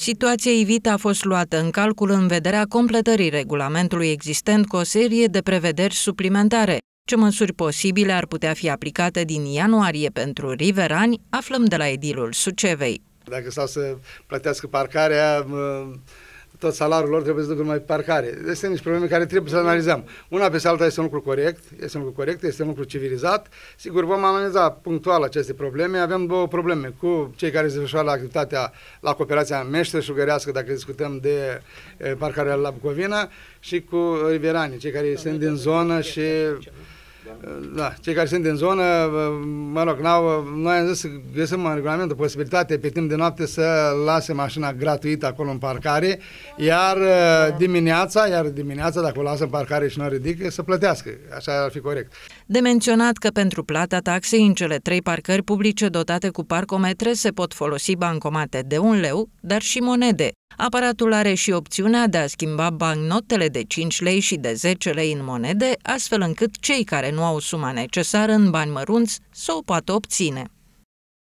Situația ivită a fost luată în calcul în vederea completării regulamentului existent cu o serie de prevederi suplimentare. Ce măsuri posibile ar putea fi aplicate din ianuarie pentru riverani, aflăm de la edilul Sucevei. Dacă stau să plătească parcarea, tot salariul lor trebuie să ducă numai parcare. Deci sunt niște probleme care trebuie să analizăm. Una pe alta este un lucru corect, este un lucru corect, este un lucru civilizat. Sigur, vom analiza punctual aceste probleme. Avem două probleme cu cei care se la activitatea la cooperația meșteșugărească, dacă discutăm de eh, parcarea la Bucovina, și cu riveranii, cei care sunt din zonă și da, cei care sunt din zonă, mă rog, n-au, noi am zis să găsim în regulament o posibilitate pe timp de noapte să lase mașina gratuită acolo în parcare, iar da. uh, dimineața, iar dimineața dacă o lasă în parcare și nu o ridică, să plătească. Așa ar fi corect. De menționat că pentru plata taxei în cele trei parcări publice dotate cu parcometre se pot folosi bancomate de un leu, dar și monede. Aparatul are și opțiunea de a schimba bancnotele de 5 lei și de 10 lei în monede, astfel încât cei care nu au suma necesară în bani mărunți să o poată obține.